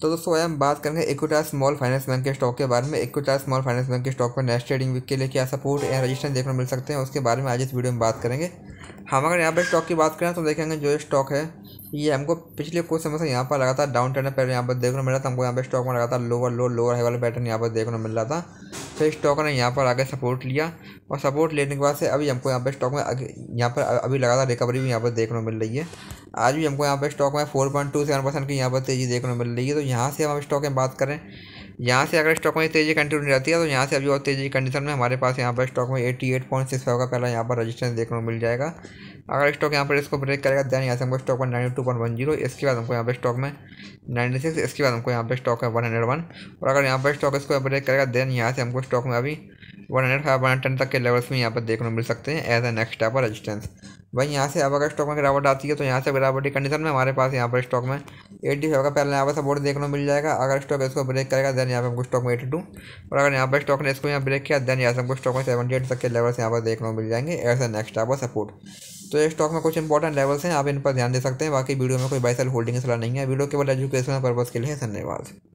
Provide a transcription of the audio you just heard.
तो दोस्तों आज हम बात करेंगे इक्विटा स्मॉल फाइनेंस बैंक के स्टॉक के बारे में इक्विटा स्मॉल फाइनेंस बैंक के स्टॉक पर नेक्स्ट ट्रेडिंग वीक के लिए क्या सपोर्ट या रजिस्टेंस देखने मिल सकते हैं उसके बारे में आज इस वीडियो में बात करेंगे हम अगर यहाँ पर स्टॉक की बात करें तो देखेंगे जो स्टॉक है ये हमको पिछले कुछ समय से यहाँ पर लगातार डाउन टर्न पैटर्न यहाँ पर देखने मिल रहा था हमको यहाँ पर स्टॉक में लगातार लोअर लो लोअर हाई वाला पैटर्न यहाँ पर देखने मिल रहा था फिर स्टॉक ने यहाँ पर आगे सपोर्ट लिया और सपोर्ट लेने के बाद से अभी हमको यहाँ पर स्टॉक में यहाँ पर अभी लगातार रिकवरी भी यहाँ पर देखने मिल रही है आज भी हमको यहाँ पर स्टॉक में four point two seven percent की यहाँ पर तेज़ी देखने को मिल रही है तो यहाँ से हम स्टॉक में बात करें यहाँ से अगर स्टॉक में तेज़ी कंटिन्यू रहती है तो यहाँ से अभी और तेज़ी कंडीशन में हमारे पास यहाँ पर स्टॉक में eighty eight point six five का पहला यहाँ पर रजिस्टेंस देखने को मिल जाएगा अगर स्टॉक यहाँ पर इसको ब्रेक करेगा दैन यहाँ से हमको स्टॉक में nine two point one zero इसके बाद हमको यहाँ पर स्टॉक में नाइन्टी सिक्स इसके बाद हमको यहाँ पर स्टॉक है वन हंड्रेड वन और अगर यहाँ पर स्टॉक इसको ब्रेक करेगा दैन यहाँ से हमको स्टॉक में अभी वन हंड्रेड का वन टेन तक के लेवल्स में यहाँ पर देखने को मिल सकते हैं as a next type resistance भाई यहाँ से अब अगर स्टॉक में गिरावट आती है तो यहाँ से गिरावट की कंडीशन में हमारे पास यहाँ पर स्टॉक में एट्टी फाइव का पहले यहाँ पर सपोर्ट देखने को मिल जाएगा अगर स्टॉक इसको ब्रेक करेगा देन यहाँ पर हमको स्टॉक में एटी टू और अगर यहाँ पर स्टॉक ने इसको यहाँ ब्रेक किया देन यहाँ से हमको स्टॉक में सेवेंटी एट तक के लेवल्स यहाँ पर देखने को मिल जाएंगे as a next type support तो ये स्टॉक में कुछ इंपॉर्टेंट लेवल्स हैं आप इन पर ध्यान दे सकते हैं बाकी वीडियो में कोई बाइसल होल्डिंग सलाह नहीं है वीडियो केवल एजुकेशनल पर्पज़ के लिए धन्यवाद